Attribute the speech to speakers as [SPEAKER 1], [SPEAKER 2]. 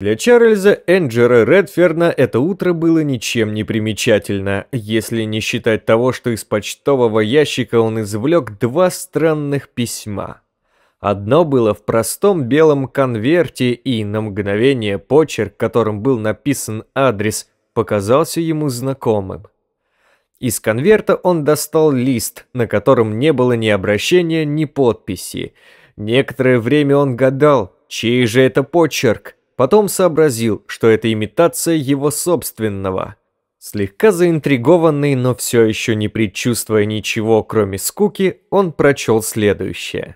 [SPEAKER 1] Для Чарльза Энджера Редферна это утро было ничем не примечательно, если не считать того, что из почтового ящика он извлек два странных письма. Одно было в простом белом конверте, и на мгновение почерк, которым был написан адрес, показался ему знакомым. Из конверта он достал лист, на котором не было ни обращения, ни подписи. Некоторое время он гадал, чей же это почерк, Потом сообразил, что это имитация его собственного. Слегка заинтригованный, но все еще не предчувствуя ничего, кроме скуки, он прочел следующее.